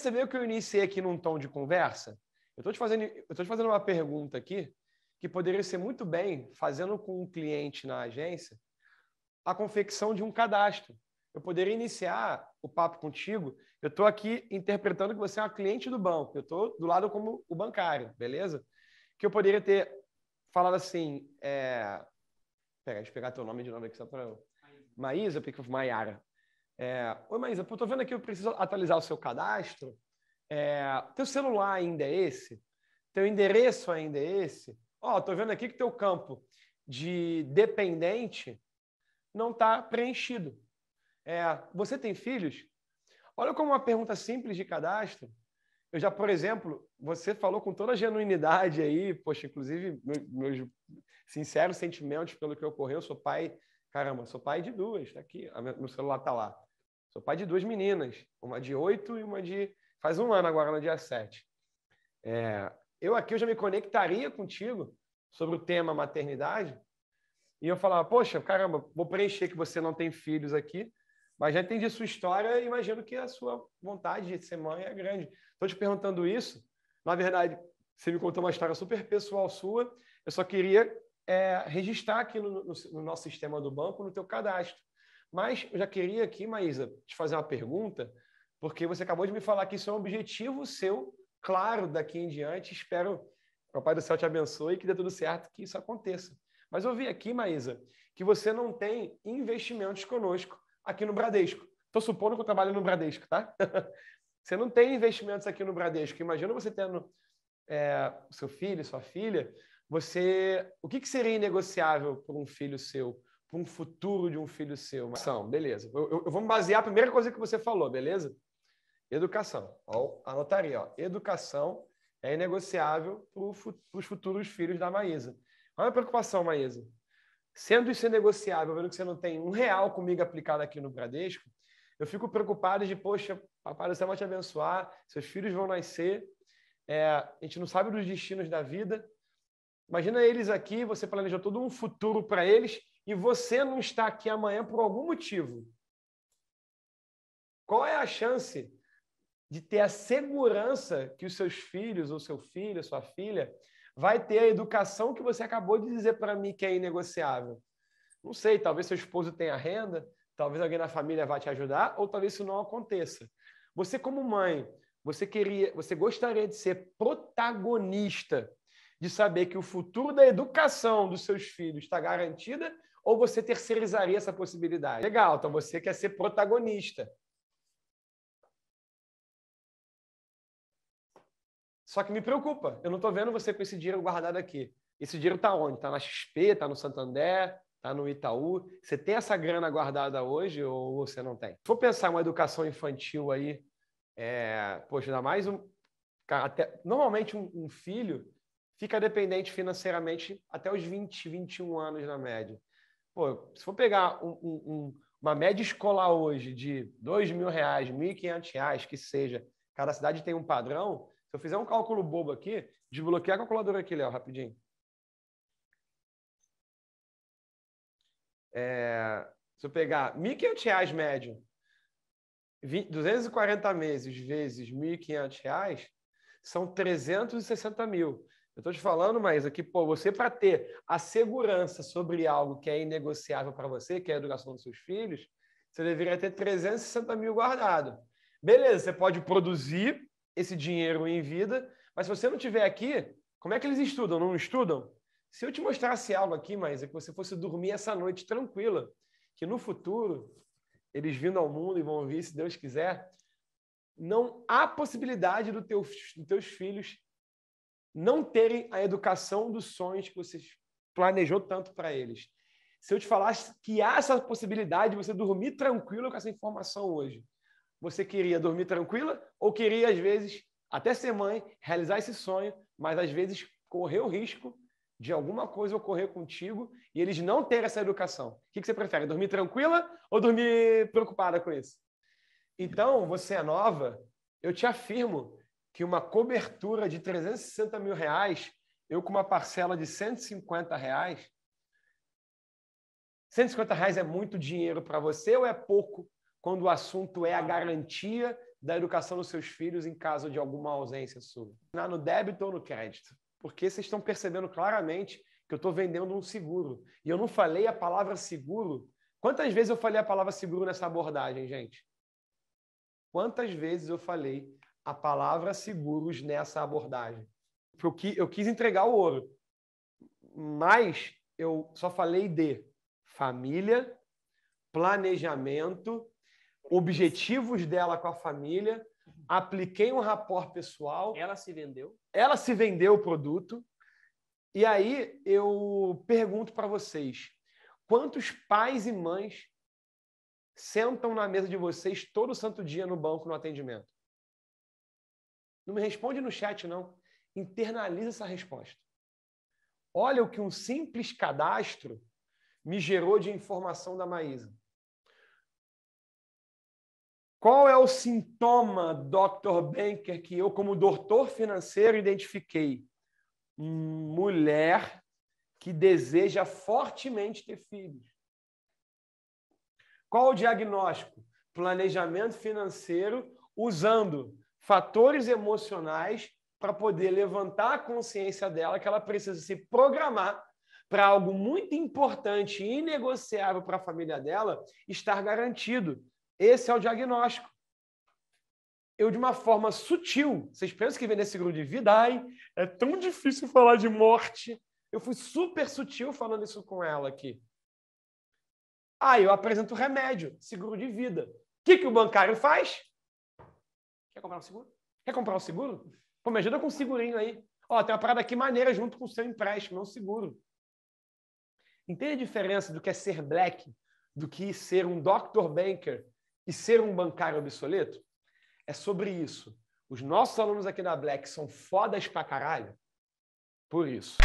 percebeu que eu iniciei aqui num tom de conversa? Eu estou te, fazendo, eu te fazendo uma pergunta aqui que poderia ser muito bem fazendo com um cliente na agência a confecção de um cadastro. Eu poderia iniciar o papo contigo. Eu estou aqui interpretando que você é uma cliente do banco. Eu estou do lado como o bancário, beleza? Que eu poderia ter falado assim. É... deixa eu pegar teu nome de nome aqui só para eu. Maísa, porque Maiara. É, Oi, Maísa, estou vendo aqui, eu preciso atualizar o seu cadastro. É, teu celular ainda é esse? Teu endereço ainda é esse? Ó, estou vendo aqui que teu campo de dependente não está preenchido. É, você tem filhos? Olha como uma pergunta simples de cadastro. Eu já, por exemplo, você falou com toda a genuinidade aí, poxa, inclusive meus sinceros sentimentos pelo que ocorreu. Eu sou pai, caramba, sou pai de duas, tá aqui, meu celular tá lá. Sou pai de duas meninas, uma de oito e uma de. Faz um ano agora, no dia sete. É, eu aqui eu já me conectaria contigo sobre o tema maternidade. E eu falava, poxa, caramba, vou preencher que você não tem filhos aqui, mas já entendi sua história e imagino que a sua vontade de ser mãe é grande. Estou te perguntando isso. Na verdade, você me contou uma história super pessoal sua. Eu só queria é, registrar aqui no, no, no nosso sistema do banco, no teu cadastro. Mas eu já queria aqui, Maísa, te fazer uma pergunta, porque você acabou de me falar que isso é um objetivo seu, claro, daqui em diante. Espero que o Pai do Céu te abençoe e que dê tudo certo que isso aconteça. Mas eu vi aqui, Maísa, que você não tem investimentos conosco aqui no Bradesco. Estou supondo que eu trabalho no Bradesco, tá? você não tem investimentos aqui no Bradesco. Imagina você tendo é, seu filho, sua filha. Você, o que, que seria negociável para um filho seu? para um futuro de um filho seu? São, beleza. Eu, eu, eu, vou me basear a primeira coisa que você falou, beleza? Educação. Ó, anotaria, ó. Educação é negociável para os futuros filhos da Maísa. Olha a preocupação, Maísa. Sendo isso negociável, vendo que você não tem um real comigo aplicado aqui no Bradesco, eu fico preocupado de, poxa, papai você vai te abençoar, seus filhos vão nascer, é, a gente não sabe dos destinos da vida. Imagina eles aqui, você planejou todo um futuro para eles, e você não está aqui amanhã por algum motivo, qual é a chance de ter a segurança que os seus filhos, ou seu filho, sua filha, vai ter a educação que você acabou de dizer para mim que é inegociável? Não sei, talvez seu esposo tenha renda, talvez alguém na família vá te ajudar, ou talvez isso não aconteça. Você, como mãe, você queria, você gostaria de ser protagonista, de saber que o futuro da educação dos seus filhos está garantida ou você terceirizaria essa possibilidade? Legal, então você quer ser protagonista. Só que me preocupa, eu não estou vendo você com esse dinheiro guardado aqui. Esse dinheiro está onde? Está na XP, está no Santander, está no Itaú. Você tem essa grana guardada hoje ou você não tem? Se for pensar uma educação infantil aí, é, poxa, ainda mais um. Até, normalmente um, um filho fica dependente financeiramente até os 20, 21 anos na média. Pô, se for pegar um, um, uma média escolar hoje de dois mil reais, mil e quinhentos reais, que seja, cada cidade tem um padrão. Se eu fizer um cálculo bobo aqui, desbloquear a calculadora aqui, Léo, rapidinho. É, se eu pegar R$ 1.500 médio, 240 meses vezes R$ 1.500, são 360 mil. Eu estou te falando, mas aqui, pô, você para ter a segurança sobre algo que é inegociável para você, que é a educação dos seus filhos, você deveria ter 360 mil guardado. Beleza, você pode produzir esse dinheiro em vida, mas se você não tiver aqui, como é que eles estudam? Não estudam? Se eu te mostrasse algo aqui, mas é que você fosse dormir essa noite tranquila, que no futuro eles vindo ao mundo e vão vir, se Deus quiser, não há possibilidade do teu, dos teus filhos não terem a educação dos sonhos que você planejou tanto para eles. Se eu te falasse que há essa possibilidade de você dormir tranquilo com essa informação hoje, você queria dormir tranquila ou queria, às vezes, até ser mãe, realizar esse sonho, mas às vezes correr o risco de alguma coisa ocorrer contigo e eles não terem essa educação. O que você prefere, dormir tranquila ou dormir preocupada com isso? Então, você é nova, eu te afirmo que uma cobertura de 360 mil reais, eu com uma parcela de 150 reais, 150 reais é muito dinheiro para você ou é pouco quando o assunto é a garantia da educação dos seus filhos em caso de alguma ausência sua? No débito ou no crédito? Porque vocês estão percebendo claramente que eu estou vendendo um seguro. E eu não falei a palavra seguro. Quantas vezes eu falei a palavra seguro nessa abordagem, gente? Quantas vezes eu falei a palavra seguros nessa abordagem. Porque eu quis entregar o ouro, mas eu só falei de família, planejamento, objetivos dela com a família, apliquei um rapport pessoal. Ela se vendeu? Ela se vendeu o produto. E aí eu pergunto para vocês, quantos pais e mães sentam na mesa de vocês todo santo dia no banco no atendimento? Não me responde no chat, não. Internaliza essa resposta. Olha o que um simples cadastro me gerou de informação da Maísa. Qual é o sintoma, Dr. Banker, que eu, como doutor financeiro, identifiquei? Mulher que deseja fortemente ter filhos. Qual o diagnóstico? Planejamento financeiro usando fatores emocionais para poder levantar a consciência dela que ela precisa se programar para algo muito importante e negociável para a família dela estar garantido. Esse é o diagnóstico. Eu, de uma forma sutil, vocês pensam que vem nesse grupo de vida, ai, é tão difícil falar de morte. Eu fui super sutil falando isso com ela aqui. ah, eu apresento remédio, seguro de vida. O que, que o bancário faz? Quer comprar um seguro? Quer comprar um seguro? Pô, me ajuda com um segurinho aí. Ó, tem uma parada aqui maneira junto com o seu empréstimo, é um seguro. Entende a diferença do que é ser black, do que ser um doctor banker e ser um bancário obsoleto? É sobre isso. Os nossos alunos aqui da Black são fodas pra caralho. Por isso.